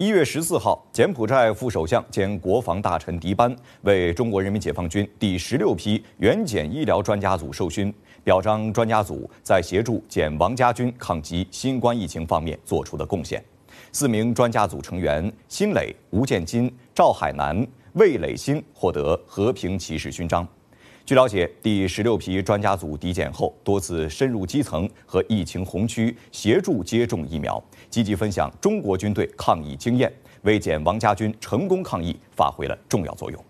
一月十四号，柬埔寨副首相兼国防大臣迪班为中国人民解放军第十六批援柬医疗专家组授勋，表彰专家组在协助柬王家军抗击新冠疫情方面做出的贡献。四名专家组成员辛磊、吴建金、赵海南、魏磊新获得和平骑士勋章。据了解，第十六批专家组抵检后，多次深入基层和疫情红区，协助接种疫苗，积极分享中国军队抗疫经验，为检王家军成功抗疫发挥了重要作用。